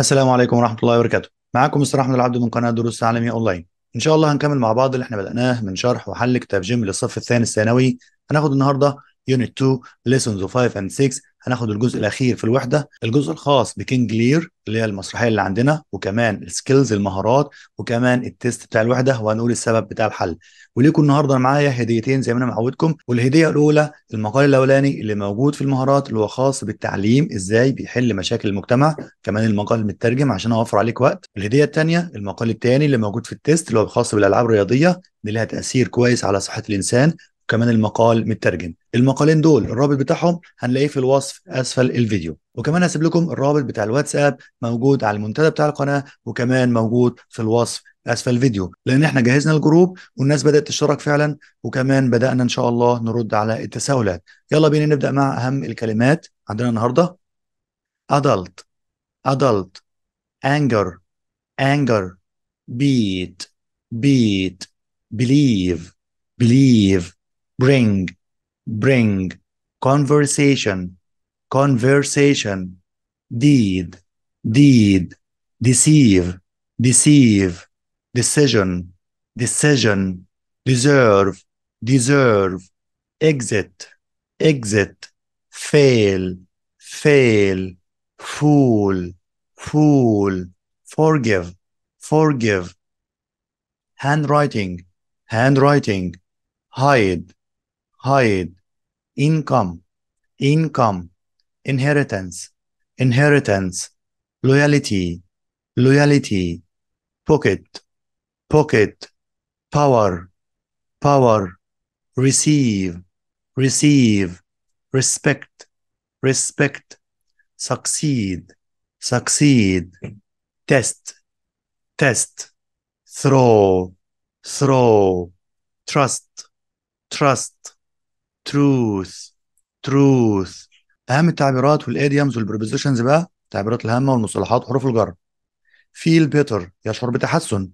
السلام عليكم ورحمة الله وبركاته معاكم مستر أحمد العبد من قناة دروس تعليمية أونلاين إن شاء الله هنكمل مع بعض اللي احنا بدأناه من شرح وحل كتاب جيم للصف الثاني الثانوي هناخد النهاردة يونت 2 ليسونز 5 and 6 هناخد الجزء الاخير في الوحده الجزء الخاص بكينج لير اللي هي المسرحيه اللي عندنا وكمان السكيلز المهارات وكمان التيست بتاع الوحده وهنقول السبب بتاع الحل وليكم النهارده معايا هديتين زي ما انا معودكم والهديه الاولى المقال الاولاني اللي موجود في المهارات اللي هو خاص بالتعليم ازاي بيحل مشاكل المجتمع كمان المقال مترجم عشان اوفر عليك وقت الهديه الثانيه المقال الثاني اللي موجود في التيست اللي هو خاص بالالعاب الرياضيه اللي لها تاثير كويس على صحه الانسان وكمان المقال مترجم المقالين دول الرابط بتاعهم هنلاقيه في الوصف اسفل الفيديو وكمان هسيب لكم الرابط بتاع الواتساب موجود على المنتدى بتاع القناه وكمان موجود في الوصف اسفل الفيديو لان احنا جهزنا الجروب والناس بدات تشترك فعلا وكمان بدانا ان شاء الله نرد على التساؤلات يلا بينا نبدا مع اهم الكلمات عندنا النهارده adult adult anger anger beat beat believe believe bring, bring, conversation, conversation, deed, deed, deceive, deceive, decision, decision, deserve, deserve, exit, exit, fail, fail, fool, fool, forgive, forgive, handwriting, handwriting, hide, hide, income, income, inheritance, inheritance, loyalty, loyalty, pocket, pocket, power, power, receive, receive, respect, respect, succeed, succeed, test, test, throw, throw, trust, trust, truth truth اهم التعبيرات والإيديمز والبروبوزيشنز بقى التعبيرات الهامه والمصطلحات وحروف الجر feel better يشعر بتحسن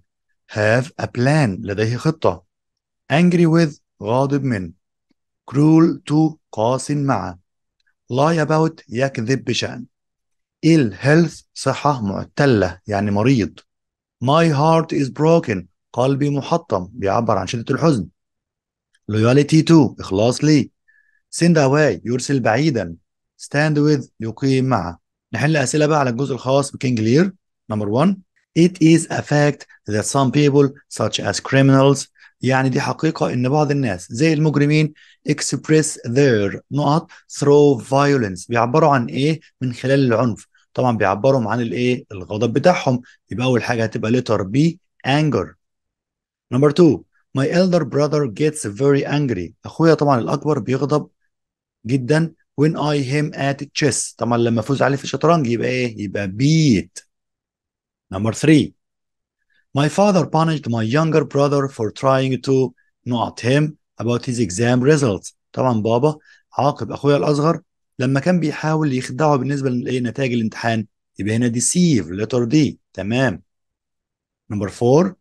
have a plan لديه خطه angry with غاضب من cruel to قاس مع lie about يكذب بشأن ill health صحة معتلة يعني مريض my heart is broken قلبي محطم بيعبر عن شدة الحزن loyalty to إخلاص لي send away يرسل بعيدا stand with يقيم مع نحل أسئلة بقى على الجزء الخاص بكينج لير نمبر 1 It is a fact that some people such as criminals يعني دي حقيقة إن بعض الناس زي المجرمين express their نقط through violence بيعبروا عن إيه من خلال العنف طبعا بيعبروا عن الإيه الغضب بتاعهم يبقى أول حاجة هتبقى letter B anger number 2 My elder brother gets very angry أخويا طبعا الأكبر بيغضب جدا when I him at chess طبعا لما أفوز عليه في الشطرنج يبقى إيه؟ يبقى beat Number three. My father punished my younger brother for trying to not him about his exam results طبعا بابا عاقب أخويا الأصغر لما كان بيحاول يخدعه بالنسبة لنتائج الامتحان يبقى هنا deceive letter D تمام Number four.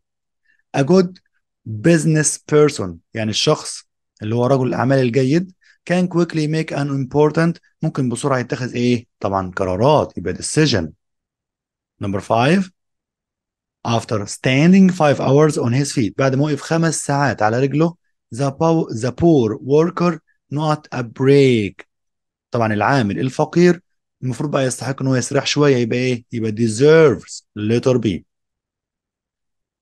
A good business person يعني الشخص اللي هو رجل الاعمال الجيد can quickly make an important ممكن بسرعه يتخذ ايه طبعا قرارات يبقى decision number 5 after standing 5 hours on his feet بعد ما وقف خمس ساعات على رجله the poor, the poor worker not a break طبعا العامل الفقير المفروض بقى يستحق ان هو يسرح شويه يبقى ايه يبقى deserves little B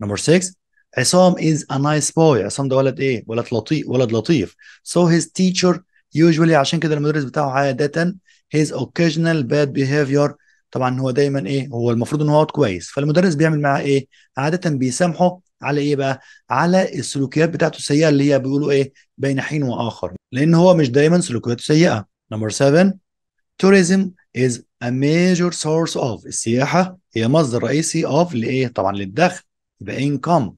number 6 عصام is a nice boy عصام ده ولد ايه ولد لطيف ولد لطيف so his teacher usually عشان كده المدرس بتاعه عادة his occasional bad behavior طبعا هو دايما ايه هو المفروض ان هو كويس فالمدرس بيعمل معاه ايه عادة بيسامحه على ايه بقى على السلوكيات بتاعته السيئة اللي هي بيقولوا ايه بين حين واخر لان هو مش دايما سلوكياته سيئة number 7 tourism is a major source of السياحة هي مصدر رئيسي of لايه طبعا للدخل يبقى income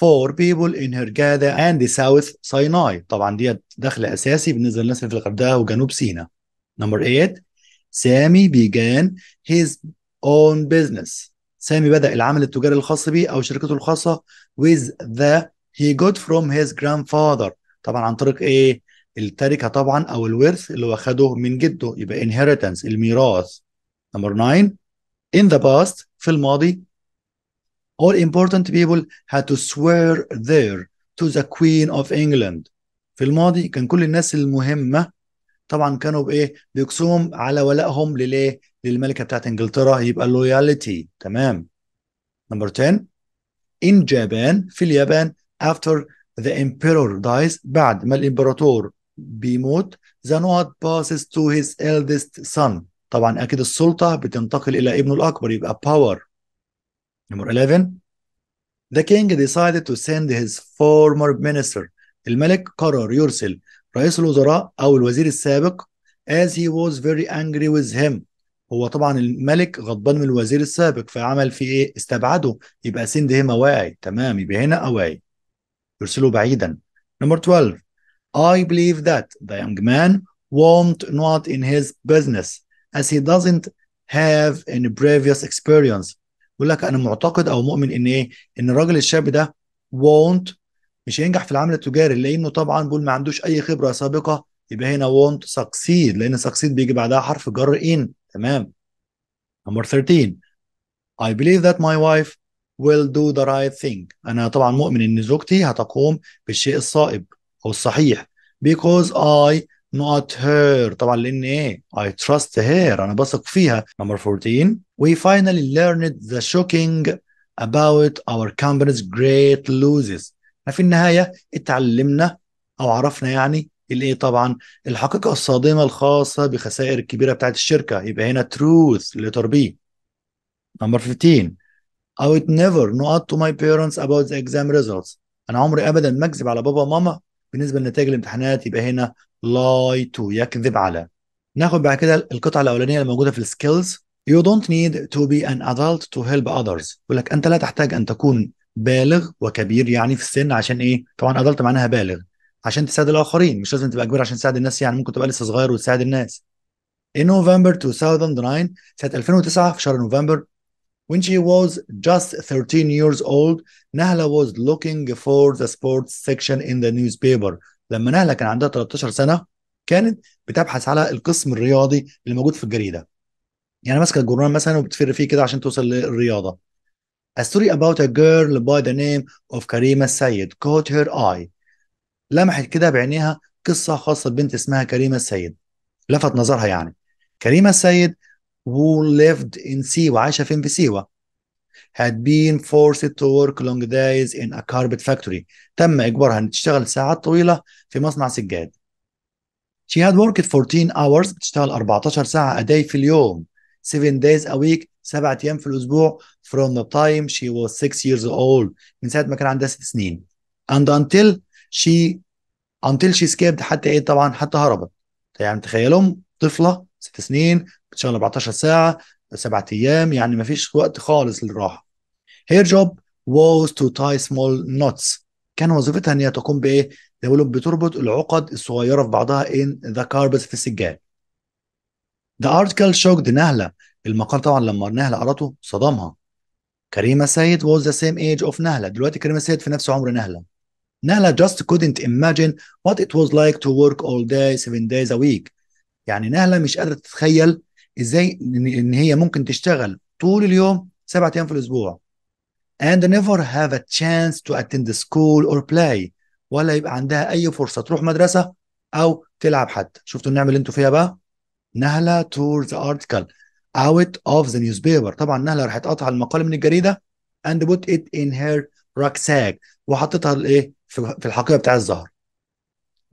for people in Hurghada and the South Sinai طبعا دي دخل أساسي بالنسبة للناس اللي في الغردقة وجنوب سيناء نمبر 8 سامي began his own business سامي بدأ العمل التجاري الخاص به أو شركته الخاصة with the he got from his grandfather طبعا عن طريق إيه التركة طبعا أو الورث اللي هو خده من جده يبقى inheritance الميراث نمبر 9 in the past في الماضي all important people had to swear there to the Queen of England في الماضي كان كل الناس المهمة طبعا كانوا بإيه بيقسمهم على ولائهم للإيه للملكة بتاعت إنجلترا يبقى loyalty تمام number 10 in Japan في اليابان after the emperor dies بعد ما الإمبراطور بيموت the nod passes to his eldest son طبعا أكيد السلطة بتنتقل إلى ابنه الأكبر يبقى power Number 11 The king decided to send his former minister الملك قرر يرسل رئيس الوزراء أو الوزير السابق as he was very angry with him هو طبعا الملك غضبان من الوزير السابق فعمل في ايه استبعده يبقى send him away تمام يبقى هنا away يرسله بعيدا Number 12 I believe that the young man won't not in his business as he doesn't have any previous experience يقول لك انا معتقد او مؤمن ان ايه ان الراجل الشاب ده وونت مش هينجح في العمل التجاري لانه طبعا بيقول ما عندوش اي خبره سابقه يبقى هنا وونت سكسيد لان سكسيد بيجي بعدها حرف جر ان تمام نمبر 13 I believe that my wife will do the right thing انا طبعا مؤمن ان زوجتي هتقوم بالشيء الصائب او الصحيح because I not her طبعا لان ايه I trust her انا بثق فيها نمبر 14 we finally learned the shocking about our company's great losses احنا في النهايه اتعلمنا او عرفنا يعني الايه طبعا الحقيقه الصادمه الخاصه بخسائر الكبيره بتاعت الشركه يبقى هنا truth letter B نمبر 15 I would never not to my parents about the exam results انا عمري ابدا ما اكذب على بابا وماما بالنسبه لنتائج الامتحانات يبقى هنا لاي تو يكذب على ناخد بعد كده القطعه الاولانيه اللي موجوده في السكيلز يو دونت نيد تو بي ان ادلت تو هيلب اذرز يقول لك انت لا تحتاج ان تكون بالغ وكبير يعني في السن عشان ايه؟ طبعا ادلت معناها بالغ عشان تساعد الاخرين مش لازم تبقى كبير عشان تساعد الناس يعني ممكن تبقى لسه صغير وتساعد الناس In November 2009 سنة 2009 في شهر نوفمبر When she was just 13 years old, Nahla was looking for the sports section in the newspaper. لما نهلة كان عندها 13 سنة كانت بتبحث على القسم الرياضي اللي موجود في الجريدة. يعني ماسكة الجورنال مثلا وبتفر فيه كده عشان توصل للرياضة. A story about a girl by the name of كريمة السيد caught her eye. لمحت كده بعينيها قصة خاصة ببنت اسمها كريمة السيد. لفت نظرها يعني. كريمة السيد who lived in سيوة عايشة فين في سيوة had been forced to work long days in a carpet factory تم إجبارها أن تشتغل ساعات طويلة في مصنع سجاد she had worked 14 hours بتشتغل 14 ساعة a day في اليوم 7 days a week سبعة أيام في الأسبوع from the time she was 6 years old من ساعة ما كان عندها 6 سنين and until she until she escaped حتى إيه طبعا حتى هربت يعني تخيلهم طفلة 6 سنين بتشتغل 14 ساعه سبعة ايام يعني ما فيش وقت خالص للراحه هير جوب was to tie small knots كان وظيفتها ان هي تقوم بايه؟ ديفلوب بتربط العقد الصغيره في بعضها in the كاربس في السجاد. The article shocked نهله المقال طبعا لما نهله قرته صدمها. كريمه سيد was the same age of نهله دلوقتي كريمه سيد في نفس عمر نهله. نهله just couldn't imagine what it was like to work all day seven days a week. يعني نهله مش قادره تتخيل ازاي ان هي ممكن تشتغل طول اليوم سبعة ايام في الاسبوع and never have a chance to attend school or play ولا يبقى عندها اي فرصه تروح مدرسه او تلعب حتى شفتوا النعمه اللي انتوا فيها بقى نهله تور ذا ارتكل اوت اوف ذا نيوز بيبر طبعا نهله راحت قاطعه المقال من الجريده and put it in her rucksack وحطيتها الايه في الحقيبه بتاع الزهر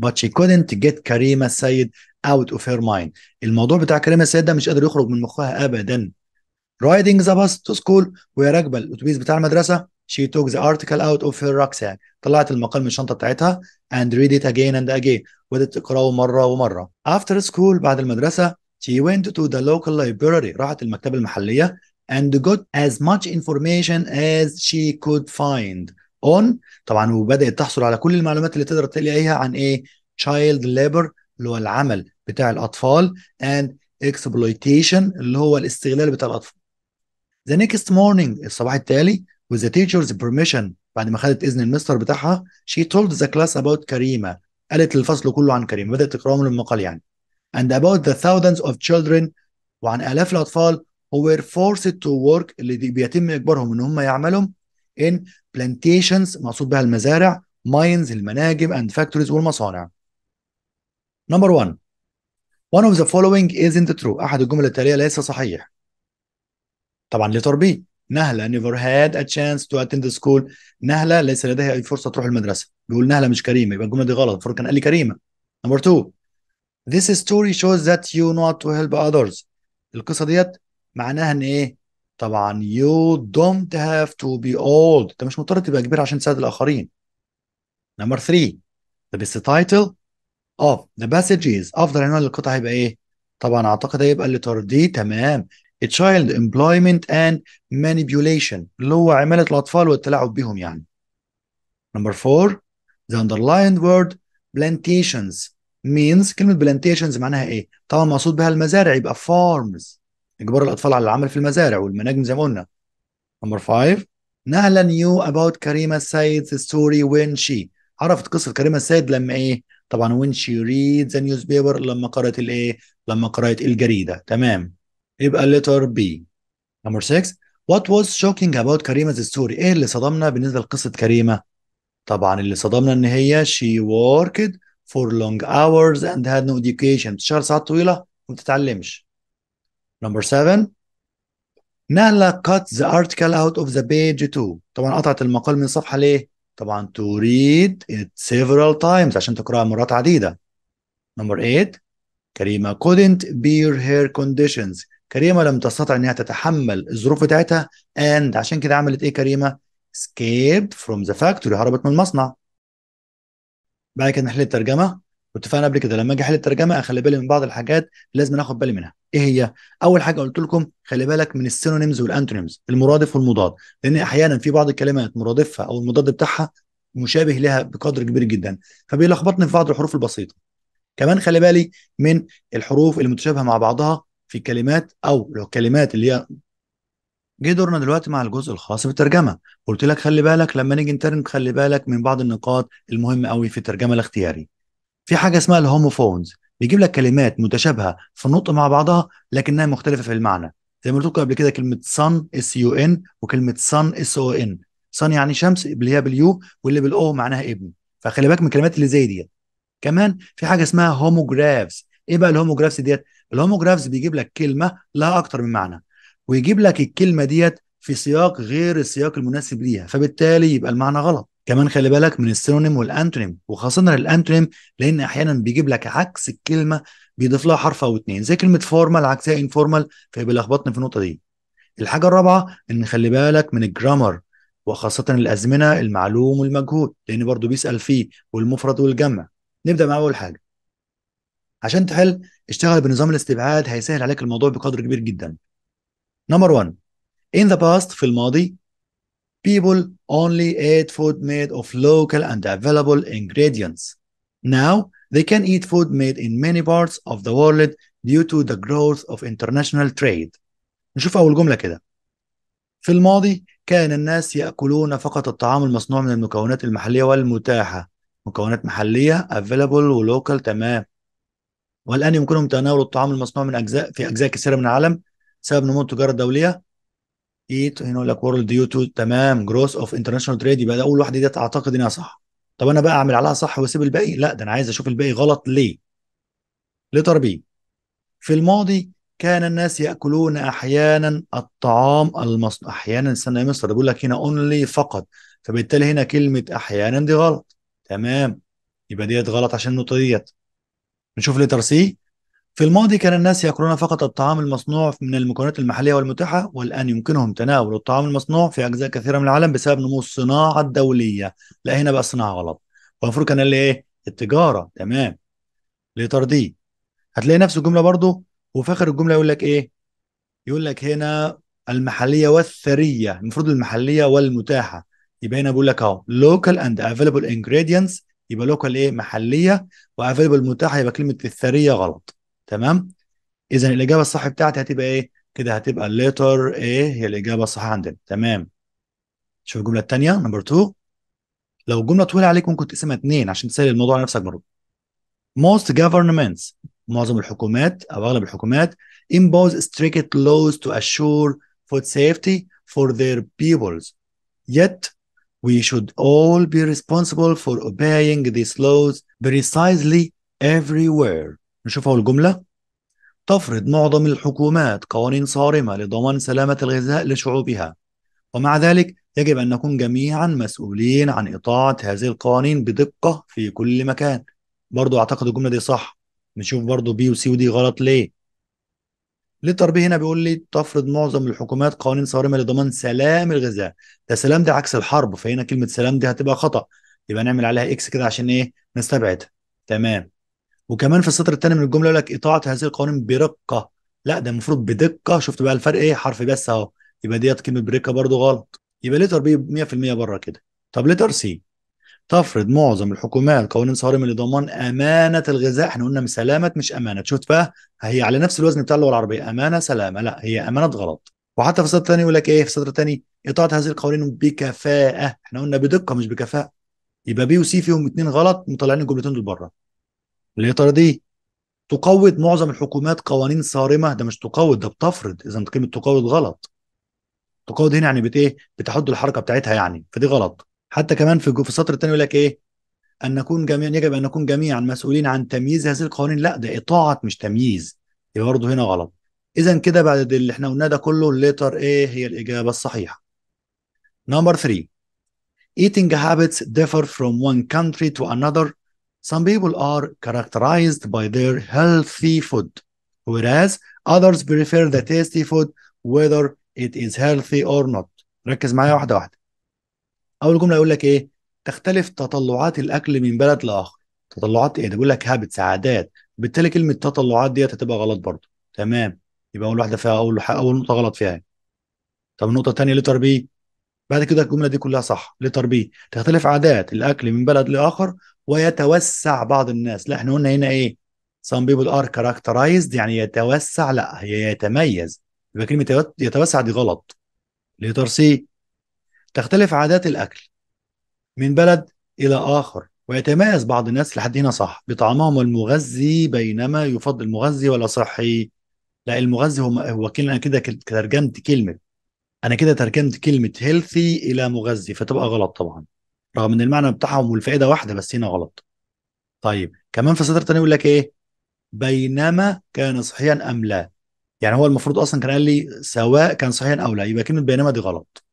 but she couldn't get كريمه سيد out of her mind الموضوع بتاع كريمه السيد ده مش قادر يخرج من مخها ابدا رايدنج ذا باس تو سكول وهي راكبه الاتوبيس بتاع المدرسه she took the article out of her rucksack طلعت المقال من الشنطه بتاعتها and read it again and again وبدات تقراه مره ومره after school بعد المدرسه she went to the local library راحت المكتبه المحليه and got as much information as she could find on طبعا وبدات تحصل على كل المعلومات اللي تقدر تلاقيها عن ايه child labor اللي هو العمل بتاع الاطفال and exploitation اللي هو الاستغلال بتاع الاطفال The next morning الصباح التالي with the teacher's permission بعد ما خدت اذن المستر بتاعها she told the class about كريمه قالت للفصل كله عن كريمه بدات تقراهم المقال يعني and about the thousands of children وعن الاف الاطفال who were forced to work اللي بيتم اجبارهم ان هم يعملوا in plantations مقصود بها المزارع mines المناجم and factories والمصانع نمبر 1 one of the following isn't true احد الجمل التاليه ليس صحيح طبعا بي نهله never had a chance to attend the school نهله ليس لديها اي فرصه تروح المدرسه بيقول نهله مش كريمه يبقى الجمله دي غلط المفروض كان قال لي كريمه نمبر 2 this story shows that you not to help others القصه ديت معناها ان ايه طبعا you don't have to be old انت مش مضطر تبقى كبير عشان تساعد الاخرين نمبر 3 the best title اه باسجز افضل عنوان للقطعه هيبقى ايه؟ طبعا اعتقد هيبقى اللي طرديه تمام تشايلد امبلويمنت اند مانيبيوليشن اللي هو عماله الاطفال والتلاعب بيهم يعني نمبر 4 the underlined word plantations means كلمه plantations معناها ايه طبعا مقصود بها المزارع يبقى farms اجبار الاطفال على العمل في المزارع والمناجم زي ما قلنا نمبر 5 نهلا knew about كريمه السيد story when she عرفت قصه كريمه السيد لما ايه طبعا when she reads the newspaper لما قرأت الايه لما قرأت الجريدة تمام يبقى letter B number 6 what was shocking about كريمة story ايه اللي صدمنا بالنسبة لقصة كريمة طبعا اللي صدمنا ان هي she worked for long hours and had no education تشتغل ساعات طويلة وما بتتعلمش number 7 نالا cut the article out of the page too طبعا قطعت المقال من الصفحة ليه طبعا to read it several times عشان تقراها مرات عديدة نمبر 8 كريمة couldn't bear her conditions كريمة لم تستطع انها تتحمل الظروف بتاعتها and عشان كده عملت ايه كريمة escaped from the factory هربت من المصنع بعد كده نحل الترجمة واتفقنا قبل كده لما اجي احل الترجمه اخلي بالي من بعض الحاجات لازم اخد بالي منها ايه هي اول حاجه قلت لكم خلي بالك من السينونيمز والانتونيمز المرادف والمضاد لان احيانا في بعض الكلمات مرادفها او المضاد بتاعها مشابه لها بقدر كبير جدا فبيلخبطني في بعض الحروف البسيطه كمان خلي بالي من الحروف المتشابهه مع بعضها في كلمات او لو كلمات اللي هي جه دورنا دلوقتي مع الجزء الخاص بالترجمه قلت لك خلي بالك لما نيجي نترجم خلي بالك من بعض النقاط المهمه قوي في الترجمه الاختياري في حاجه اسمها الهوموفونز بيجيب لك كلمات متشابهه في النطق مع بعضها لكنها مختلفه في المعنى زي ما قلت لكم قبل كده كلمه صن اس يو ان وكلمه صن اس او ان صن يعني شمس اللي هي باليو واللي بالاو معناها ابن فخلي بالك من الكلمات اللي زي ديت كمان في حاجه اسمها هوموجرافز ايه بقى الهوموجرافز ديت الهوموجرافز بيجيب لك كلمه لها اكتر من معنى ويجيب لك الكلمه ديت في سياق غير السياق المناسب ليها فبالتالي يبقى المعنى غلط كمان خلي بالك من السينونيم والانتونيم وخاصه الانتونيم لان احيانا بيجيب لك عكس الكلمه بيضيف لها حرف او اتنين زي كلمه فورمال عكسها انفورمال فبيلخبطني في النقطه دي الحاجه الرابعه ان خلي بالك من الجرامر وخاصه الازمنه المعلوم والمجهول لان برضو بيسال فيه والمفرد والجمع نبدا مع اول حاجه عشان تحل اشتغل بنظام الاستبعاد هيسهل عليك الموضوع بقدر كبير جدا نمبر 1 in the past في الماضي people only ate food made of local and available ingredients. Now, they can eat food made in many parts of the world due to the growth of international trade. نشوف أول جملة كده. في الماضي كان الناس يأكلون فقط الطعام المصنوع من المكونات المحلية والمتاحة. مكونات محلية available ولوكال تمام. والآن يمكنهم تناول الطعام المصنوع من أجزاء في أجزاء كثيرة من العالم بسبب نمو التجارة الدولية ايت هنا يقول لك وورلد يو تو تمام جروس اوف انترناشونال تريد يبقى ده اول واحده دي اعتقد انها صح طب انا بقى اعمل عليها صح واسيب الباقي لا ده انا عايز اشوف الباقي غلط ليه لتر بي في الماضي كان الناس ياكلون احيانا الطعام المصنوع احيانا استنى يا مستر بيقول لك هنا اونلي فقط فبالتالي هنا كلمه احيانا دي غلط تمام يبقى ديت غلط عشان النقطه ديت نشوف لتر سي في الماضي كان الناس يأكلون فقط الطعام المصنوع من المكونات المحلية والمتاحة والآن يمكنهم تناول الطعام المصنوع في أجزاء كثيرة من العالم بسبب نمو الصناعة الدولية لا هنا بقى الصناعة غلط المفروض كان اللي إيه التجارة تمام طرديه هتلاقي نفس الجملة برضو وفي آخر الجملة يقول لك إيه يقول لك هنا المحلية والثرية المفروض المحلية والمتاحة يبقى هنا بيقول لك أهو local and available ingredients يبقى local إيه محلية وافيلبل متاحة يبقى كلمة الثرية غلط تمام اذا الاجابه الصح بتاعتي هتبقى ايه كده هتبقى letter A هي الاجابه الصح عندنا تمام شوف الجمله الثانيه نمبر 2 لو الجمله طويله عليك ممكن تقسمها اثنين عشان تسهل الموضوع على نفسك مره most governments معظم الحكومات او اغلب الحكومات impose strict laws to assure food safety for their peoples yet we should all be responsible for obeying these laws precisely everywhere نشوف أول جملة تفرض معظم الحكومات قوانين صارمه لضمان سلامه الغذاء لشعوبها ومع ذلك يجب ان نكون جميعا مسؤولين عن اطاعه هذه القوانين بدقه في كل مكان برضو اعتقد الجمله دي صح نشوف برضو بي وسي ودي غلط ليه التربيه هنا بيقول لي تفرض معظم الحكومات قوانين صارمه لضمان سلام الغذاء ده سلام ده عكس الحرب فهنا كلمه سلام دي هتبقى خطا يبقى نعمل عليها اكس كده عشان ايه نستبعدها تمام وكمان في السطر الثاني من الجمله يقول لك اطاعه هذه القوانين برقه لا ده المفروض بدقه شفت بقى الفرق ايه حرف بس اهو يبقى ديت كلمه برقه برضو غلط يبقى ليتر بي 100% بره كده طب ليتر سي تفرض معظم الحكومات قوانين صارمه لضمان امانه الغذاء احنا قلنا سلامه مش امانه شفت بقى هي على نفس الوزن بتاع اللغه العربيه امانه سلامه لا هي امانه غلط وحتى في السطر الثاني يقول لك ايه في السطر الثاني اطاعه هذه القوانين بكفاءه احنا قلنا بدقه مش بكفاءه يبقى بي وسي فيهم اثنين غلط مطلعين الجملتين دول بره الإطارة دي تقوض معظم الحكومات قوانين صارمة ده مش تقوض ده بتفرض إذا كلمة تقوض غلط تقوض هنا يعني بت إيه بتحد الحركة بتاعتها يعني فدي غلط حتى كمان في في السطر الثاني يقول لك إيه أن نكون جميعا يجب أن نكون جميعا مسؤولين عن تمييز هذه القوانين لا ده إطاعة مش تمييز يبقى برضه هنا غلط إذا كده بعد اللي إحنا قلناه ده كله الليتر إيه هي الإجابة الصحيحة نمبر 3 Eating habits differ from one country to another Some people are characterized by their healthy food, whereas others prefer the tasty food whether it is healthy or not. ركز معايا واحدة واحدة. أول جملة يقول لك إيه؟ تختلف تطلعات الأكل من بلد لآخر. تطلعات إيه؟ ده بيقول لك هابتس عادات، بالتالي كلمة تطلعات ديت هتبقى غلط برضه. تمام. يبقى أول واحدة فيها أول أول نقطة غلط فيها. إيه؟ طب النقطة الثانية لتر بي بعد كده الجملة دي كلها صح لتر بي تختلف عادات الأكل من بلد لآخر ويتوسع بعض الناس لا احنا قلنا هنا ايه some people are characterized يعني يتوسع لا هي يتميز يبقى كلمة يتوسع دي غلط ليتر سي تختلف عادات الأكل من بلد إلى آخر ويتميز بعض الناس لحد هنا صح بطعامهم المغذي بينما يفضل المغذي ولا صحي لا المغذي هو هو كلمة أنا كده ترجمت كلمة أنا كده ترجمت كلمة هيلثي إلى مغذي فتبقى غلط طبعا رغم ان المعنى بتاعهم والفائده واحده بس هنا غلط طيب كمان في سطر تاني يقول لك ايه بينما كان صحيحا ام لا يعني هو المفروض اصلا كان قال لي سواء كان صحيحا او لا يبقى كلمه بينما دي غلط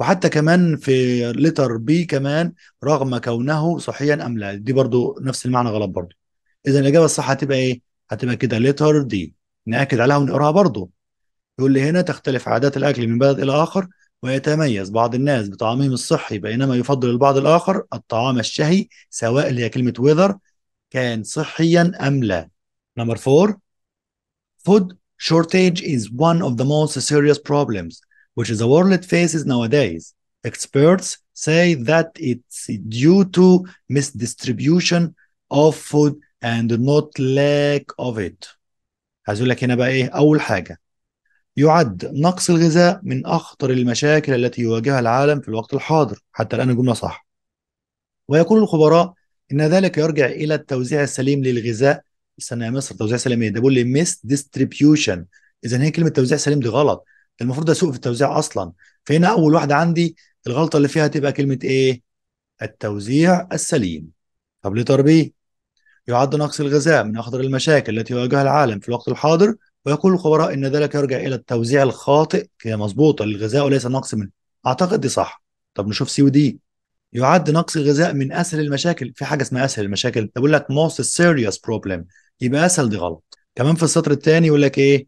وحتى كمان في لتر بي كمان رغم كونه صحيا ام لا دي برضو نفس المعنى غلط برضو اذا الاجابه الصح هتبقى ايه هتبقى كده لتر دي ناكد عليها ونقراها برضو يقول لي هنا تختلف عادات الاكل من بلد الى اخر ويتميز بعض الناس بطعامهم الصحي بينما يفضل البعض الآخر الطعام الشهي سواء اللي هي كلمة ويذر كان صحيا أم لا نمبر 4 Food shortage is one of the most serious problems which the world faces nowadays. Experts say that it's due to misdistribution of food and not lack of it. عايز اقول لك هنا بقى ايه؟ أول حاجة يعد نقص الغذاء من أخطر المشاكل التي يواجهها العالم في الوقت الحاضر حتى الآن الجملة صح ويقول الخبراء إن ذلك يرجع إلى التوزيع السليم للغذاء استنى يا مصر توزيع سليم ايه ده بيقول لي ميس ديستريبيوشن اذا هي كلمه توزيع سليم دي غلط ده المفروض ده سوء في التوزيع اصلا فهنا اول واحده عندي الغلطه اللي فيها تبقى كلمه ايه التوزيع السليم طب ليه تربيه يعد نقص الغذاء من اخطر المشاكل التي يواجهها العالم في الوقت الحاضر ويقول الخبراء ان ذلك يرجع الى التوزيع الخاطئ مظبوطه للغذاء وليس نقص منه اعتقد دي صح طب نشوف سي ودي يعد نقص الغذاء من اسهل المشاكل في حاجه اسمها اسهل المشاكل ده بيقول لك موست سيريوس بروبلم يبقى اسهل دي غلط كمان في السطر الثاني يقول لك ايه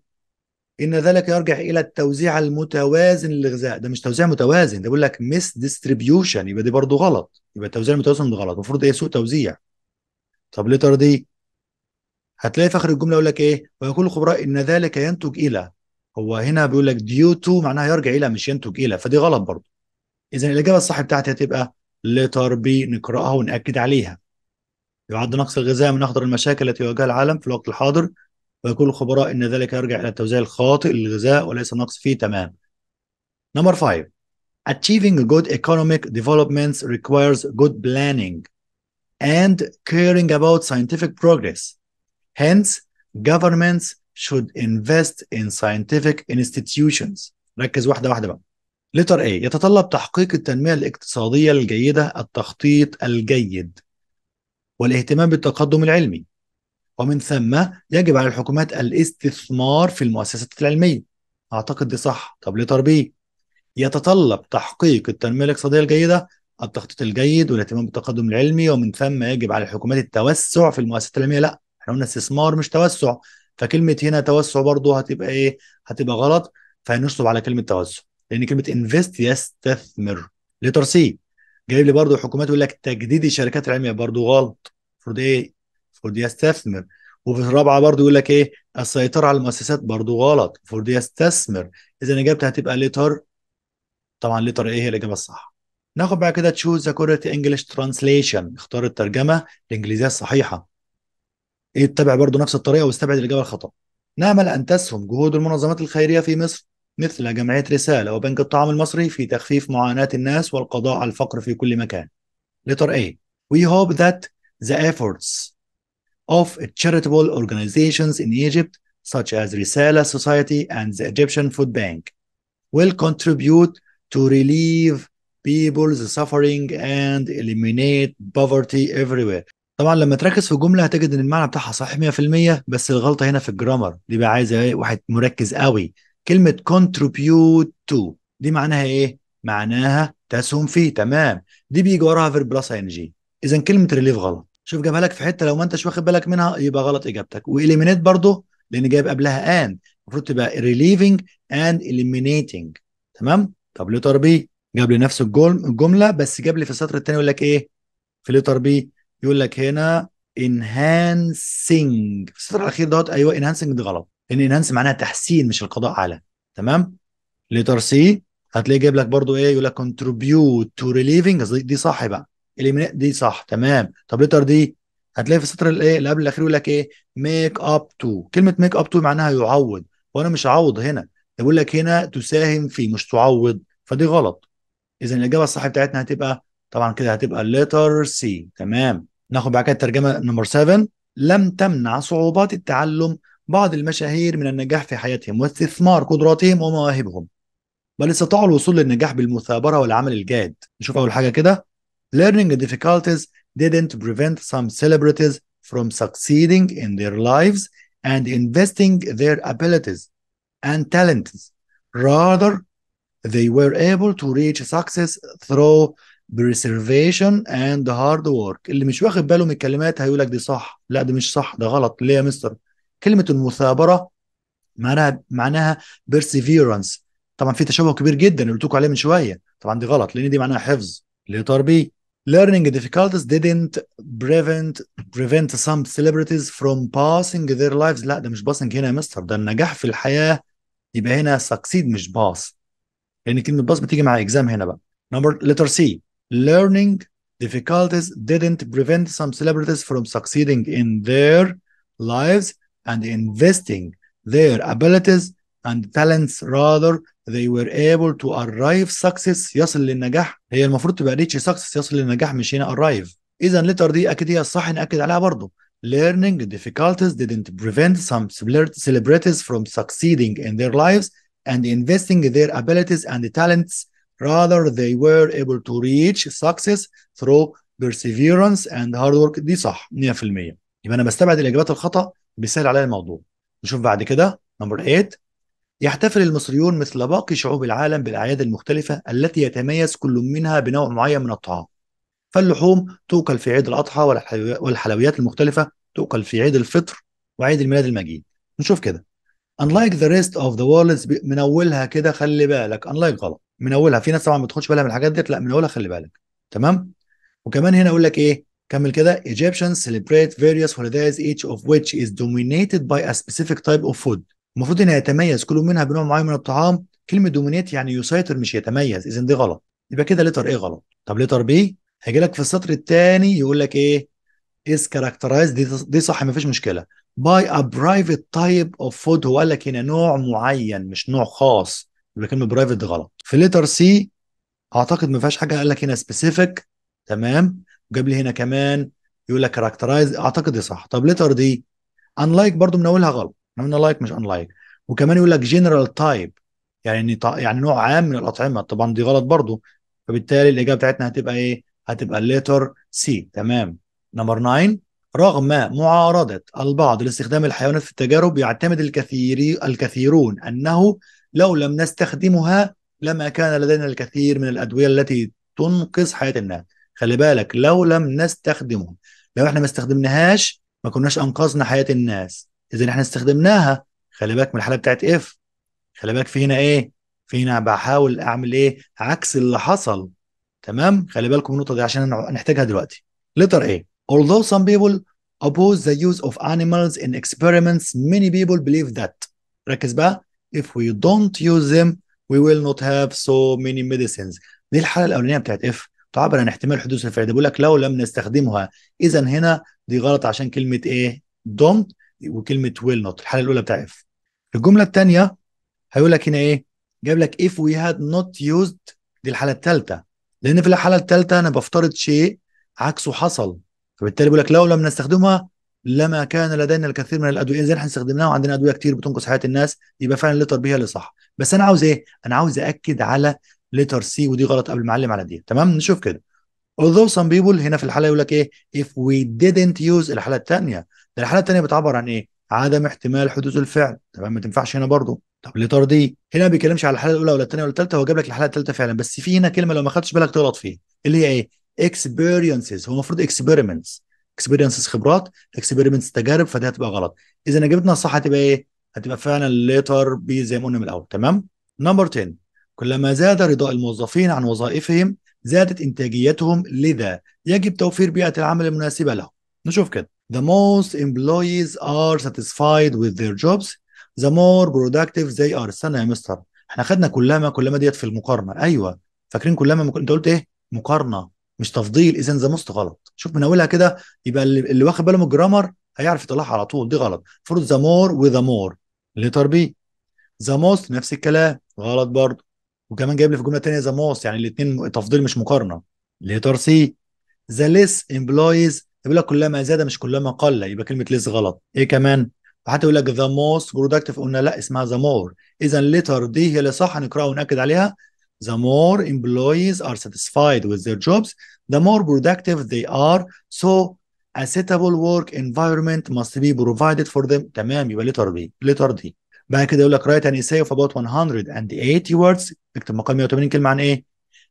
ان ذلك يرجع الى التوزيع المتوازن للغذاء ده مش توزيع متوازن ده بيقول لك مس ديستريبيوشن يبقى دي برضه غلط يبقى التوزيع المتوازن ده غلط المفروض ايه سوء توزيع طب ليتر دي هتلاقي في اخر الجمله يقول لك ايه ويقول الخبراء ان ذلك ينتج الى هو هنا بيقول لك ديو تو معناها يرجع الى مش ينتج الى فدي غلط برضو اذا الاجابه الصح بتاعتي هتبقى لتر بي نقراها وناكد عليها يعد نقص الغذاء من اخطر المشاكل التي يواجهها العالم في الوقت الحاضر ويقول الخبراء ان ذلك يرجع الى التوزيع الخاطئ للغذاء وليس النقص فيه تمام نمبر 5 Achieving good economic developments requires good planning and caring about scientific progress Hence, governments should invest in scientific institutions. ركز واحدة واحدة بقى. Letter A يتطلب تحقيق التنمية الاقتصادية الجيدة التخطيط الجيد والاهتمام بالتقدم العلمي ومن ثم يجب على الحكومات الاستثمار في المؤسسات العلمية أعتقد دي صح طب Letter B يتطلب تحقيق التنمية الاقتصادية الجيدة التخطيط الجيد والاهتمام بالتقدم العلمي ومن ثم يجب على الحكومات التوسع في المؤسسات العلمية لا احنا قلنا استثمار مش توسع فكلمه هنا توسع برضه هتبقى ايه هتبقى غلط فهنشطب على كلمه توسع لان كلمه انفست يستثمر لتر سي جايب لي برضه حكومات يقول لك تجديد الشركات العلميه برضه غلط المفروض ايه المفروض يستثمر وفي الرابعه برضه يقول لك ايه السيطره على المؤسسات برضه غلط المفروض يستثمر اذا اجابتها هتبقى لتر طبعا لتر ايه هي الاجابه الصح ناخد بعد كده تشوز ذا كوريت انجلش ترانسليشن اختار الترجمه الانجليزيه الصحيحه يتبع برضه نفس الطريقه ويستبعد الاجابه الخطا. نامل ان تسهم جهود المنظمات الخيريه في مصر مثل جمعيه رساله وبنك الطعام المصري في تخفيف معاناه الناس والقضاء على الفقر في كل مكان. Letter A. We hope that the efforts of charitable organizations in Egypt such as Risala Society and the Egyptian Food Bank will contribute to relieve people's suffering and eliminate poverty everywhere. طبعا لما تركز في جمله هتجد ان المعنى بتاعها صح 100% بس الغلطه هنا في الجرامر دي بقى عايزه إيه؟ واحد مركز قوي كلمه contribute to دي معناها ايه معناها تسهم فيه تمام دي بيجي وراها فيرب بلس ان جي اذا كلمه ريليف غلط شوف جابها لك في حته لو ما انتش واخد بالك منها يبقى غلط اجابتك واليمينيت برضه لان جايب قبلها ان المفروض تبقى ريليفنج اند اليمينيتنج تمام طب لتر بي جاب لي نفس الجمله بس جاب لي في السطر الثاني يقول لك ايه في لتر بي يقول لك هنا انهانسينج في السطر الاخير دوت ايوه انهانسينج دي غلط ان انهانس معناها تحسين مش القضاء على تمام ليتر سي هتلاقيه جايب لك برضو ايه يقول لك كونتريبيوت تو ريليفنج دي صح بقى اليمينيت دي صح تمام طب ليتر دي هتلاقي في السطر الايه اللي قبل الاخير يقول لك ايه ميك اب تو كلمه ميك اب تو معناها يعوض وانا مش عوض هنا يقول لك هنا تساهم فيه مش تعوض فدي غلط اذا الاجابه الصح بتاعتنا هتبقى طبعا كده هتبقى ليتر سي تمام ناخد بعد كده الترجمه نمبر 7 لم تمنع صعوبات التعلم بعض المشاهير من النجاح في حياتهم واستثمار قدراتهم ومواهبهم بل استطاعوا الوصول للنجاح بالمثابره والعمل الجاد نشوف اول حاجه كده learning difficulties didn't prevent some celebrities from succeeding in their lives and investing their abilities and talents rather they were able to reach success through بريزرفيشن اند هارد وورك اللي مش واخد باله من الكلمات هيقول لك دي صح لا دي مش صح ده غلط ليه يا مستر كلمه المثابره معناها معناها بيرسيفيرنس طبعا في تشابه كبير جدا اللي قلت لكم عليه من شويه طبعا دي غلط لان دي معناها حفظ ليه تربي Learning difficulties didn't prevent prevent some celebrities from passing their lives لا ده مش باسنج هنا يا مستر ده النجاح في الحياه يبقى هنا سكسيد مش باس لان يعني كلمه باس بتيجي مع اكزام هنا بقى نمبر ليتر سي learning difficulties didn't prevent some celebrities from succeeding in their lives and investing their abilities and talents rather they were able to arrive success يصل للنجاح هي المفروض تبقى ريتش success يصل للنجاح مش هنا arrive اذا letter دي اكيد هي الصح ناكد عليها برضه learning difficulties didn't prevent some celebrities from succeeding in their lives and investing their abilities and talents Rather, they were able to reach success through perseverance and hard work دي صح 100% يبقى انا بستبعد الاجابات الخطا بيسهل عليا الموضوع نشوف بعد كده نمبر 8 يحتفل المصريون مثل باقي شعوب العالم بالاعياد المختلفه التي يتميز كل منها بنوع معين من الطعام فاللحوم تؤكل في عيد الاضحى والحلويات المختلفه تؤكل في عيد الفطر وعيد الميلاد المجيد نشوف كده unlike the rest of the world من اولها كده خلي بالك unlike غلط من اولها في ناس طبعا ما بتاخدش بالها من الحاجات ديت لا من اولها خلي بالك تمام وكمان هنا اقول لك ايه كمل كده Egyptians celebrate various holidays each of which is dominated by a specific type of food المفروض انها يتميز كل منها بنوع معين من الطعام كلمه دومينيت يعني يسيطر مش يتميز اذا دي غلط يبقى كده لتر ايه غلط طب لتر بي هيجي لك في السطر الثاني يقول لك ايه is characterized دي دي صح مفيش مشكله by a private type of food هو قال لك هنا نوع معين مش نوع خاص كلمه برايفت غلط في ليتر سي اعتقد ما فيهاش حاجه قال لك هنا سبيسيفيك تمام وجاب لي هنا كمان يقول لك كاركترايز اعتقد دي صح طب ليتر دي انلايك برضه من اولها غلط احنا لايك مش انلايك وكمان يقول لك جنرال تايب يعني يعني نوع عام من الاطعمه طبعا دي غلط برضه فبالتالي الاجابه بتاعتنا هتبقى ايه هتبقى الليتر سي تمام نمبر 9 رغم معارضة البعض لاستخدام الحيوانات في التجارب يعتمد الكثير الكثيرون أنه لو لم نستخدمها لما كان لدينا الكثير من الادويه التي تنقذ حياه الناس خلي بالك لو لم نستخدمه لو احنا ما استخدمناهاش ما كناش انقذنا حياه الناس اذا احنا استخدمناها خلي بالك من الحاله بتاعت اف خلي بالك في هنا ايه في هنا بحاول اعمل ايه عكس اللي حصل تمام خلي بالكم النقطه دي عشان نحتاجها دلوقتي لتر ايه although some people oppose the use of animals in experiments many people believe that ركز بقى if we don't use them we will not have so many medicines دي الحاله الاولانيه بتاعت اف تعبر عن احتمال حدوث الفائده بيقول لك لو لم نستخدمها اذا هنا دي غلط عشان كلمه ايه don't وكلمه will not الحاله الاولى بتاعت اف الجمله الثانيه هيقول لك هنا ايه جايب لك if we had not used دي الحاله الثالثه لان في الحاله الثالثه انا بفترض شيء عكسه حصل فبالتالي بيقول لك لو لم نستخدمها لما كان لدينا الكثير من الادويه زي احنا استخدمناها وعندنا ادويه كتير بتنقص حياه الناس يبقى فعلا لتر بي هي اللي صح بس انا عاوز ايه انا عاوز اكد على لتر سي ودي غلط قبل ما اعلم على دي تمام نشوف كده although some people هنا في الحاله يقول لك ايه if we didn't use الحاله الثانيه الحاله الثانيه بتعبر عن ايه عدم احتمال حدوث الفعل تمام ما تنفعش هنا برضه طب لتر دي هنا ما بيتكلمش على الحاله الاولى ولا الثانيه ولا الثالثه هو جاب لك الحاله الثالثه فعلا بس في هنا كلمه لو ما خدتش بالك تغلط فيها اللي هي ايه experiences هو المفروض experiments اكسبيرينسز خبرات اكسبيرمنتس تجارب فدي هتبقى غلط اذا انا جبتنا صح هتبقى ايه هتبقى فعلا ليتر بي زي ما قلنا من الاول تمام نمبر 10 كلما زاد رضاء الموظفين عن وظائفهم زادت انتاجيتهم لذا يجب توفير بيئه العمل المناسبه لهم نشوف كده the most employees are satisfied with their jobs the more productive they are استنى يا مستر احنا خدنا كلما كلما ديت في المقارنه ايوه فاكرين كلما انت قلت ايه مقارنه مش تفضيل اذا ذا موست غلط شوف من اولها كده يبقى اللي واخد باله من الجرامر هيعرف يطلعها على طول دي غلط فروت ذا مور وذا مور لتر بي ذا موست نفس الكلام غلط برضه وكمان جايب لي في جمله ثانيه ذا موست يعني الاثنين تفضيل مش مقارنه لتر سي ذا ليس امبلويز يقول لك كلما زاد مش كلما قل يبقى كلمه ليس غلط ايه كمان وحتى يقول لك ذا موست برودكتيف قلنا لا اسمها ذا مور اذا لتر دي هي اللي صح هنقراها وناكد عليها The more employees are satisfied with their jobs, the more productive they are. So a suitable work environment must be provided for them. تمام يبقى Letter D. بعد كده يقول لك write an essay of about 180 words اكتب مقال 180 كلمه عن ايه؟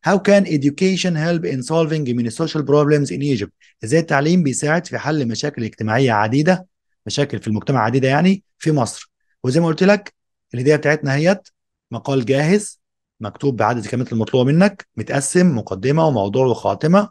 How can education help in solving many social problems in Egypt؟ ازاي التعليم بيساعد في حل مشاكل اجتماعيه عديده مشاكل في المجتمع عديده يعني في مصر وزي ما قلت لك الهديه بتاعتنا هيت مقال جاهز مكتوب بعدد الكلمات المطلوبه منك متقسم مقدمه وموضوع وخاتمه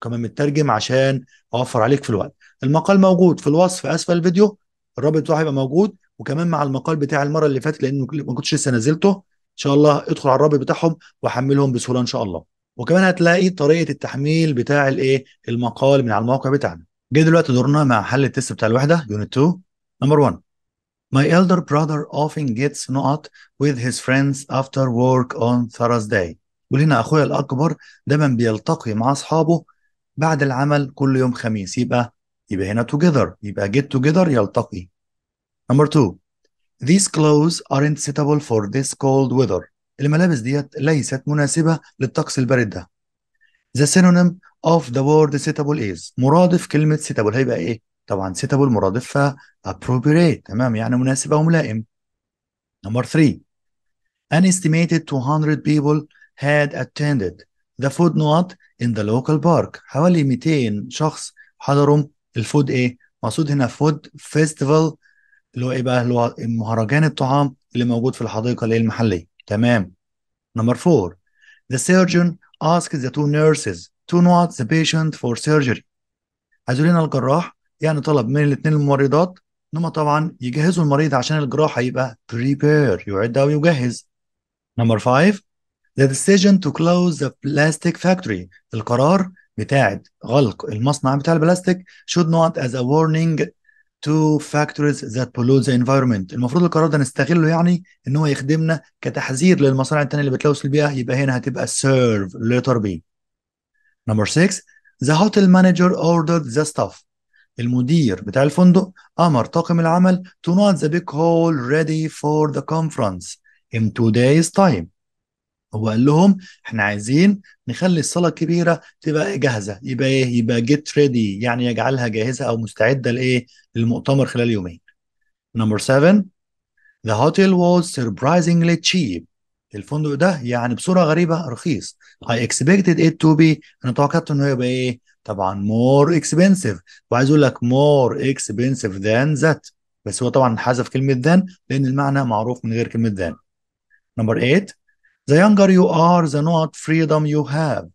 كمان مترجم عشان اوفر عليك في الوقت المقال موجود في الوصف اسفل الفيديو الرابط بتاعه هيبقى موجود وكمان مع المقال بتاع المره اللي فاتت لان ما كنتش لسه نزلته ان شاء الله ادخل على الرابط بتاعهم وحملهم بسهوله ان شاء الله وكمان هتلاقي طريقه التحميل بتاع الايه المقال من على الموقع بتاعنا جه دلوقتي دورنا مع حل التست بتاع الوحده يونت 2 نمبر 1 My elder brother often gets نقط with his friends after work on Thursday. هنا أخويا الأكبر دايما بيلتقي مع أصحابه بعد العمل كل يوم خميس يبقى يبقى هنا together يبقى get together يلتقي. Number two These clothes aren't suitable for this cold weather. الملابس ديت ليست مناسبة للطقس البارد ده. The synonym of the word suitable is مرادف كلمة suitable هيبقى إيه؟ طبعا سيتابل مرادفة appropriate تمام يعني مناسب او ملائم نمبر 3 an estimated 200 people had attended the food not in the local park حوالي 200 شخص حضروا الفود ايه مقصود هنا فود فيستيفال اللي هو ايه بقى اللي هو مهرجان الطعام اللي موجود في الحديقه اللي المحليه تمام نمبر 4 the surgeon asked the two nurses to not the patient for surgery عايزين الجراح يعني طلب من الاثنين الممرضات ان هم طبعا يجهزوا المريض عشان الجراحه يبقى بريبير يعد او يجهز نمبر 5 the decision to close the plastic factory القرار بتاع غلق المصنع بتاع البلاستيك should not as a warning to factories that pollute the environment المفروض القرار ده نستغله يعني ان هو يخدمنا كتحذير للمصانع التانية اللي بتلوث البيئه يبقى هنا هتبقى serve letter B number 6 the hotel manager ordered the staff المدير بتاع الفندق أمر طاقم العمل to not the big hall ready for the conference in two days time هو قال لهم احنا عايزين نخلي الصاله الكبيره تبقى جاهزه يبقى ايه يبقى جيت ريدي يعني يجعلها جاهزه او مستعده لايه للمؤتمر خلال يومين نمبر 7 the hotel was surprisingly cheap الفندق ده يعني بصوره غريبه رخيص I expected it to be انا توقعت انه يبقى ايه طبعا مور اكسبنسيف وعايز اقول لك مور اكسبنسيف ذان ذات بس هو طبعا حذف كلمه ذان لان المعنى معروف من غير كلمه ذان نمبر 8 the younger you are the not freedom you have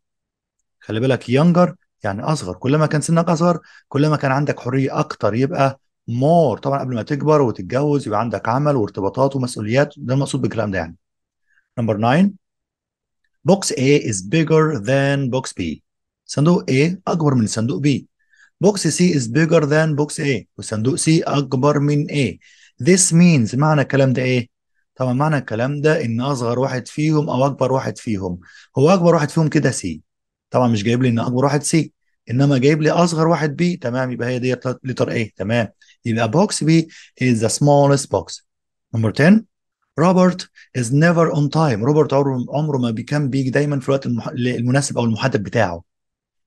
خلي بالك younger يعني اصغر كلما كان سنك اصغر كلما كان عندك حريه اكتر يبقى مور طبعا قبل ما تكبر وتتجوز يبقى عندك عمل وارتباطات ومسؤوليات ده المقصود بالكلام ده يعني نمبر 9 box A is bigger than box B صندوق A أكبر من صندوق B box C is bigger than box A وصندوق C أكبر من A this means معنى الكلام ده إيه؟ طبعا معنى الكلام ده إن أصغر واحد فيهم أو أكبر واحد فيهم هو أكبر واحد فيهم كده C طبعا مش جايب لي إن أكبر واحد C انما جايب لي اصغر واحد B تمام يبقى هي ديت لتر A تمام يبقى بوكس B is the smallest box نمبر 10 روبرت is never on time روبرت عمره عمره ما بيكون بيجي دايما في الوقت المح... المناسب او المحدد بتاعه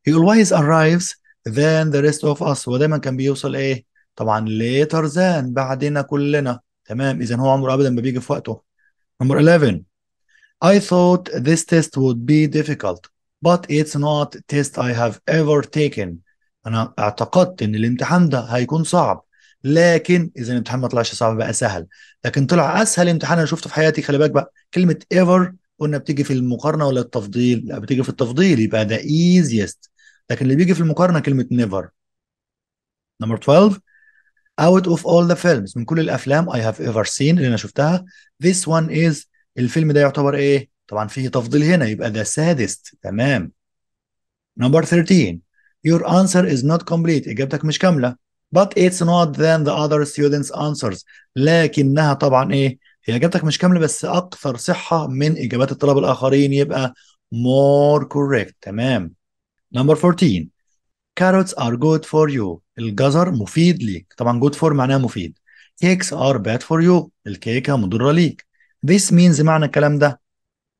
he always arrives than the rest of us هو دايما كان بيوصل ايه طبعا later than بعدنا كلنا تمام اذا هو عمره ابدا ما بيجي في وقته نمبر 11 I thought this test would be difficult but it's not test I have ever taken انا اعتقدت ان الامتحان ده هيكون صعب لكن اذا الامتحان ما طلعش صعب بقى سهل لكن طلع اسهل امتحان انا شفته في حياتي خلي بالك بقى كلمه ايفر قلنا بتيجي في المقارنه ولا التفضيل لا بتيجي في التفضيل يبقى ده ايزيست لكن اللي بيجي في المقارنه كلمه نيفر نمبر 12 out of all the films من كل الافلام I have ever seen اللي انا شفتها this one is الفيلم ده يعتبر ايه طبعا فيه تفضيل هنا يبقى ذا سادست تمام نمبر 13 your answer is not complete اجابتك مش كامله but it's not than the other students answers لكنها طبعا ايه هي اجابتك مش كامله بس اكثر صحه من اجابات الطلاب الاخرين يبقى more correct تمام نمبر 14 carrots are good for you الجزر مفيد ليك طبعا good for معناه مفيد cakes are bad for you الكيكة مضرة ليك this means معنى الكلام ده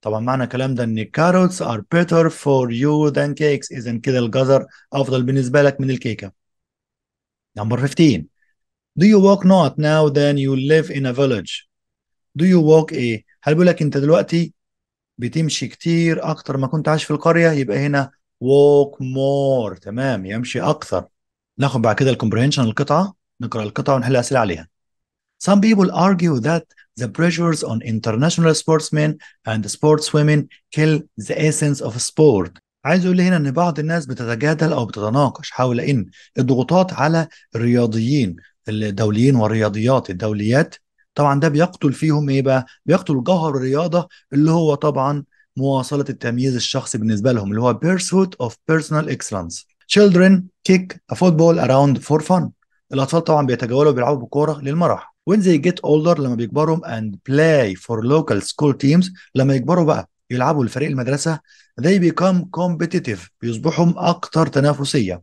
طبعا معنى الكلام ده ان carrots are better for you than cakes اذا كده الجزر افضل بالنسبة لك من الكيكة number 15 do you walk not now than you live in a village do you walk ايه هل بيقول لك انت دلوقتي بتمشي كتير اكتر ما كنت عايش في القرية يبقى هنا walk more تمام يمشي اكثر ناخذ بعد كده الكومبريهنشن القطعه نقرا القطعه ونحل اسئله عليها Some people argue that the pressures on international sportsmen and sportswomen kill the essence of sport. عايز اقول هنا ان بعض الناس بتتجادل او بتتناقش حول ان الضغوطات على الرياضيين الدوليين والرياضيات الدوليات طبعا ده بيقتل فيهم ايه بقى؟ بيقتل جوهر الرياضه اللي هو طبعا مواصله التمييز الشخصي بالنسبه لهم اللي هو pursuit of personal excellence children kick a football around for fun الاطفال طبعا بيتجولوا بيلعبوا بكوره للمرح when they get older لما بيكبروا and play for local school teams لما يكبروا بقى يلعبوا لفريق المدرسه they become competitive بيصبحوا اكثر تنافسيه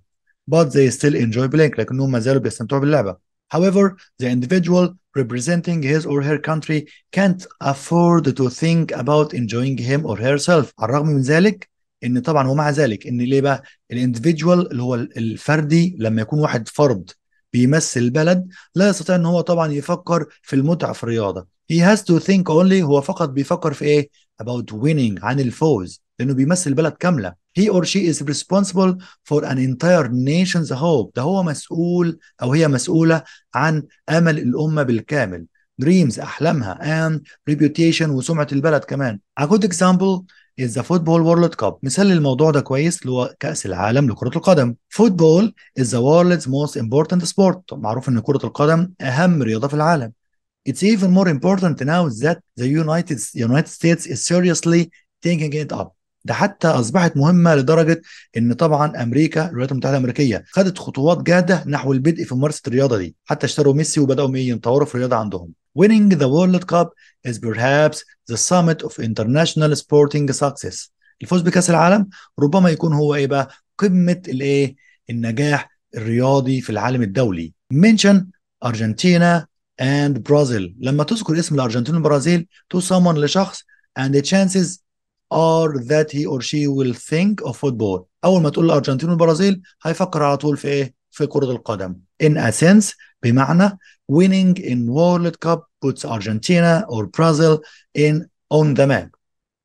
but they still enjoy playing لكنهم ما زالوا بيستمتعوا باللعبه however the individual representing his or her country can't afford to think about enjoying him or herself على الرغم من ذلك ان طبعا ومع ذلك ان ليه بقى الاندفيدوال اللي هو الفردي لما يكون واحد فرد بيمثل البلد لا يستطيع ان هو طبعا يفكر في المتعه في الرياضه he has to think only هو فقط بيفكر في ايه about winning عن الفوز لانه بيمثل بلد كامله he or she is responsible for an entire nation's hope ده هو مسؤول أو هي مسؤولة عن أمل الأمة بالكامل dreams أحلامها and reputation وسمعة البلد كمان a good example is the football world cup مثال للموضوع ده كويس اللي هو كأس العالم لكرة القدم football is the world's most important sport معروف إن كرة القدم أهم رياضة في العالم It's even more important now that the United, United States is seriously taking it up ده حتى اصبحت مهمه لدرجه ان طبعا امريكا الولايات المتحده الامريكيه خدت خطوات جاده نحو البدء في ممارسه الرياضه دي حتى اشتروا ميسي وبداوا يطوروا إيه، في الرياضه عندهم Winning the World Cup is perhaps the summit of international sporting success. الفوز بكأس العالم ربما يكون هو ايه بقى؟ قمة الايه؟ النجاح الرياضي في العالم الدولي. Mention Argentina and Brazil. لما تذكر اسم الأرجنتين والبرازيل to someone لشخص and the chances are that he or she will think of football اول ما تقول الارجنتين والبرازيل هيفكر على طول في ايه في كرة القدم in a sense بمعنى winning in World Cup puts Argentina or Brazil in on the map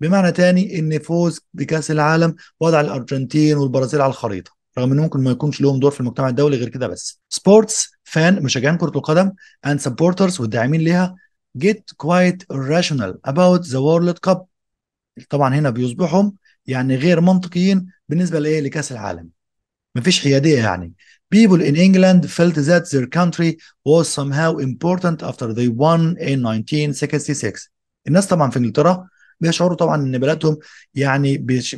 بمعنى تاني ان فوز بكاس العالم وضع الارجنتين والبرازيل على الخريطه رغم ان ممكن ما يكونش لهم دور في المجتمع الدولي غير كده بس سبورتس فان مشجعين كره القدم and supporters والداعمين ليها get quite rational about the World Cup طبعا هنا بيصبحوا يعني غير منطقيين بالنسبه لايه لكاس العالم ما فيش حياديه يعني people in England felt that their country was somehow important after they won in 1966 الناس طبعا في انجلترا بيشعروا طبعا ان بلدهم يعني بيش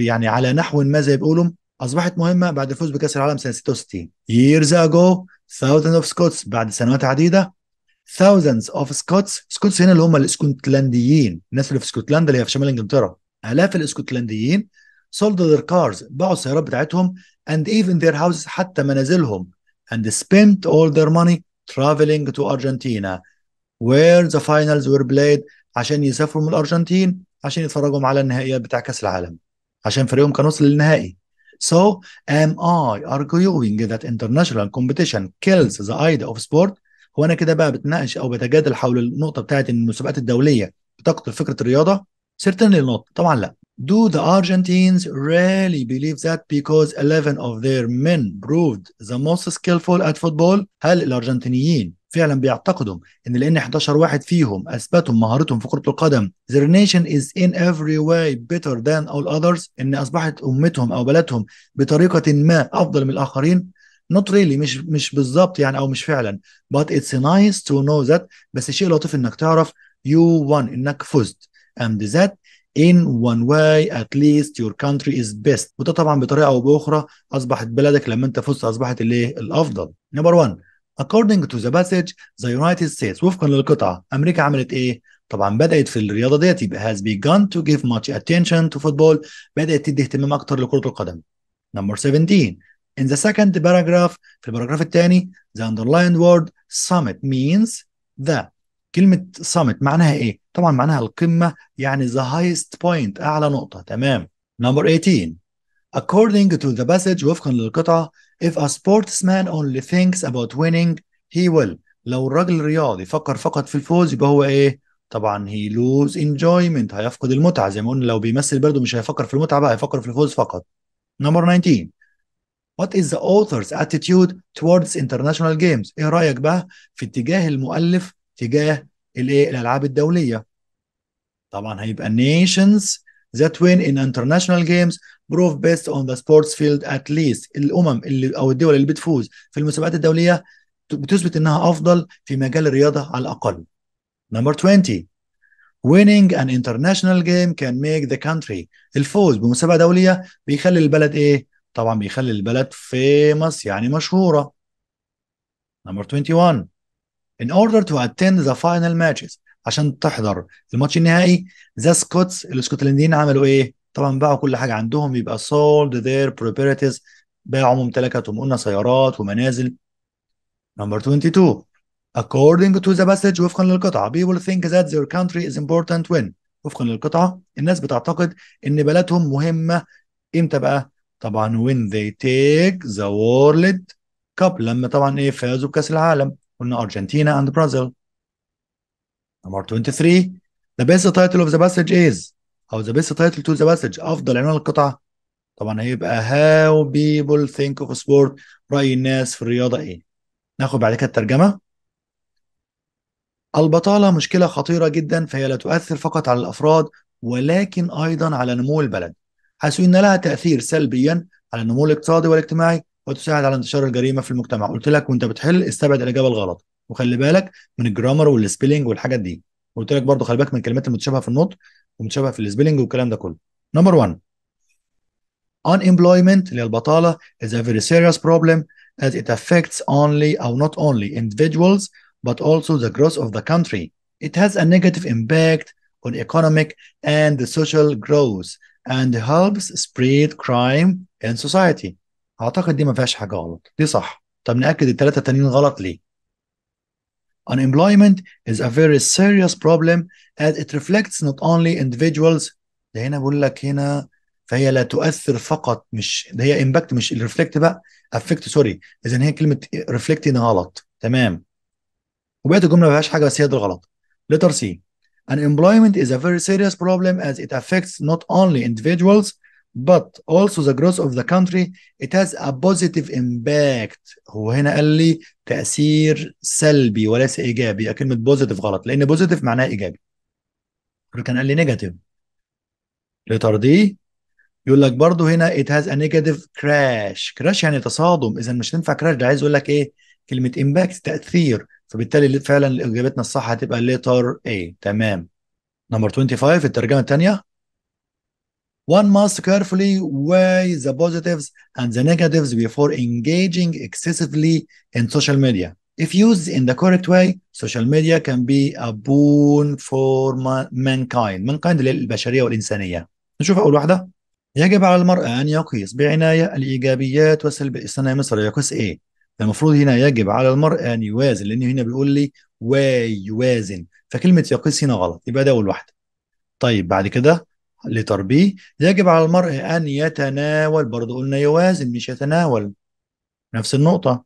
يعني على نحو ما زي بيقولوا اصبحت مهمه بعد الفوز بكاس العالم سنه 66 years ago thousands of Scots بعد سنوات عديده thousands of Scots سكوتس هنا اللي هم الاسكتلنديين الناس اللي في اسكتلندا اللي هي في شمال انجلترا الاف الاسكتلنديين sold their cars باعوا السيارات بتاعتهم and even their houses حتى منازلهم and spent all their money traveling to Argentina where the finals were played عشان يسافروا من الارجنتين عشان يتفرجوا على النهائيات بتاع كاس العالم عشان فريقهم كان وصل للنهائي So am I arguing that international competition kills the idea of sport هو انا كده بقى بتناقش او بتجادل حول النقطه بتاعت ان المسابقات الدوليه بتقتل فكره الرياضه certainly النقطة طبعا لا Do the Argentines really believe that because 11 of their men proved the most skillful at football؟ هل الأرجنتينيين فعلا بيعتقدوا إن لأن 11 واحد فيهم أثبتوا مهارتهم في كرة القدم their nation is in every way better than all others إن أصبحت أمتهم أو بلدهم بطريقة ما أفضل من الآخرين؟ نوت ريلي really, مش مش بالظبط يعني او مش فعلا but it's nice to know that بس شيء لطيف انك تعرف you won انك فزت and that in one way at least your country is best وده طبعا بطريقه او باخرى اصبحت بلدك لما انت فزت اصبحت الايه الافضل نمبر 1 according to the passage the United States وفقا للقطعه امريكا عملت ايه طبعا بدات في الرياضه ديت يبقى has begun to give much attention to football بدات تدي اهتمام اكتر لكره القدم نمبر 17 In the second paragraph في الباراجراف الثاني the underlined word summit means the كلمة summit معناها إيه؟ طبعا معناها القمة يعني the highest point أعلى نقطة تمام. Number 18 According to the passage وفقا للقطعة if a sportsman only thinks about winning he will لو الراجل الرياضي فكر فقط في الفوز يبقى هو إيه؟ طبعا he lose enjoyment هيفقد المتعة زي ما قلنا لو بيمثل برضه مش هيفكر في المتعة بقى هيفكر في الفوز فقط. Number 19 What is the author's attitude towards international games؟ إيه رأيك بقى في اتجاه المؤلف تجاه الإيه الألعاب الدولية؟ طبعا هيبقى nations that win in international games prove best on the sports field at least الأمم اللي أو الدول اللي بتفوز في المسابقات الدولية بتثبت إنها أفضل في مجال الرياضة على الأقل. Number 20 winning an international game can make the country الفوز بمسابقة دولية بيخلي البلد إيه؟ طبعا بيخلي البلد famous يعني مشهورة نمبر 21 in order to attend the final matches عشان تحضر الماتش النهائي ذا سكوتس الاسكتلنديين عملوا ايه؟ طبعا باعوا كل حاجة عندهم يبقى sold their properties باعوا ممتلكاتهم قلنا سيارات ومنازل نمبر 22 According to the passage وفقا للقطعة people think that their country is important when وفقا للقطعة الناس بتعتقد إن بلدهم مهمة إمتى بقى؟ طبعا when they take the world cup لما طبعا ايه فازوا بكاس العالم قلنا ارجنتينا and brazil نمبر 23 the best title of the passage is او the best title to the passage افضل عنوان القطعه طبعا هيبقى how people think of sport راي الناس في الرياضه ايه ناخد بعد كده الترجمه البطاله مشكله خطيره جدا فهي لا تؤثر فقط على الافراد ولكن ايضا على نمو البلد حيث ان لها تاثير سلبيا على النمو الاقتصادي والاجتماعي وتساعد على انتشار الجريمه في المجتمع قلت لك وانت بتحل استبعد الاجابه الغلط وخلي بالك من الجرامر والسبيلنج والحاجات دي قلت لك برضه خلي بالك من الكلمات المتشابهه في النطق ومتشابهه في السبيلنج والكلام ده كله نمبر 1 unemployment اللي هي البطاله is a very serious problem as it affects only or not only individuals but also the growth of the country it has a negative impact on economic and the social growth and helps spread crime in society اعتقد دي ما فيهاش حاجه غلط دي صح طب ناكد الثلاثه التانيين غلط ليه unemployment is a very serious problem as it reflects not only individuals ده هنا بقول لك هنا فهي لا تؤثر فقط مش ده هي امباكت مش الريفلكت بقى افكت سوري اذا هي كلمه ريفلكت هنا غلط تمام وبقت الجمله ما فيهاش حاجه بس هي دي غلط letter C Unemployment is a very serious problem as it affects not only individuals but also the growth of the country. It has a positive impact. هو هنا قال لي تأثير سلبي وليس إيجابي. كلمة positive غلط لأن positive معناها إيجابي. كان قال لي negative. لترضيه يقول لك برضه هنا it has a negative crash. crash يعني تصادم إذا مش هتنفع crash ده عايز يقول لك إيه؟ كلمة impact تأثير فبالتالي فعلا اجابتنا الصح هتبقى letter A تمام نمبر 25 الترجمه الثانيه One must carefully weigh the positives and the negatives before engaging excessively in social media. If used in the correct way, social media can be a boon for mankind. mankind للبشرية والإنسانية. نشوف أول واحدة. يجب على المرأة أن يقيس بعناية الإيجابيات والسلبيات. استنى يا مصر يقيس إيه؟ المفروض هنا يجب على المرء ان يوازن لان هنا بيقول لي ويوازن فكلمه يقيس هنا غلط يبقى ده اول واحده طيب بعد كده لتربيه يجب على المرء ان يتناول برضه قلنا يوازن مش يتناول نفس النقطه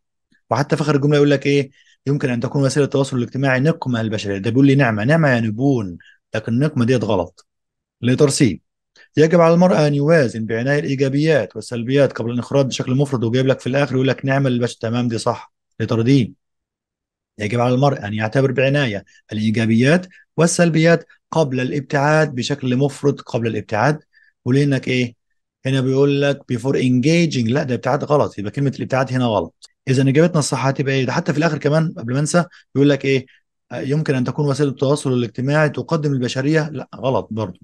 وحتى في اخر الجمله يقول لك ايه يمكن ان تكون وسيله التواصل الاجتماعي نقمه البشريه ده بيقول لي نعمه نعمه يعني بون لكن النقمه ديت غلط لترسيب يجب على المرء ان يوازن بعنايه الايجابيات والسلبيات قبل الانخراط بشكل مفرط وجايب لك في الاخر يقول لك نعمل الباشا تمام دي صح لطردين يجب على المرء ان يعتبر بعنايه الايجابيات والسلبيات قبل الابتعاد بشكل مفرط قبل الابتعاد ولانك ايه هنا بيقول لك بيفور انجيجنج لا ده ابتعاد غلط يبقى كلمه الابتعاد هنا غلط اذا اجابتنا الصح هتبقى ايه ده حتى في الاخر كمان قبل ما انسى بيقول لك ايه يمكن ان تكون وسيلة التواصل الاجتماعي تقدم البشريه لا غلط برضه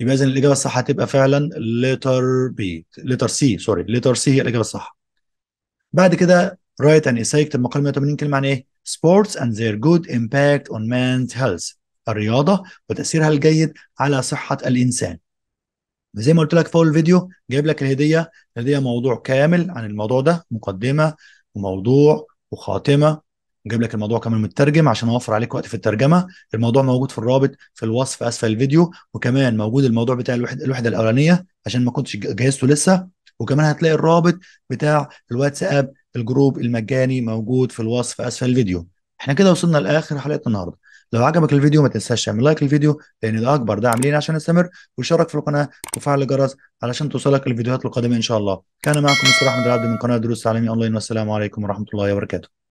يبقى اذا الاجابه الصح هتبقى فعلا letter B letter C سوري letter C هي الاجابه الصح بعد كده رايت ان essay اكتب مقال 180 كلمه عن ايه sports and their good impact on man's health الرياضه وتاثيرها الجيد على صحه الانسان زي ما قلت لك في اول الفيديو جايب لك الهديه الهديه موضوع كامل عن الموضوع ده مقدمه وموضوع وخاتمه نجيب لك الموضوع كمان مترجم عشان اوفر عليك وقت في الترجمه الموضوع موجود في الرابط في الوصف اسفل الفيديو وكمان موجود الموضوع بتاع الوحده الوحده الاولانيه عشان ما كنتش جهزته لسه وكمان هتلاقي الرابط بتاع الواتساب الجروب المجاني موجود في الوصف اسفل الفيديو احنا كده وصلنا لاخر حلقه النهارده لو عجبك الفيديو ما تنساش تعمل لايك للفيديو لان ده اكبر دعم لينا عشان نستمر وشارك في القناه وفعل الجرس علشان توصلك الفيديوهات القادمه ان شاء الله كان معكم مستر احمد العبد من قناه دروس تعليمي اونلاين والسلام عليكم ورحمه الله وبركاته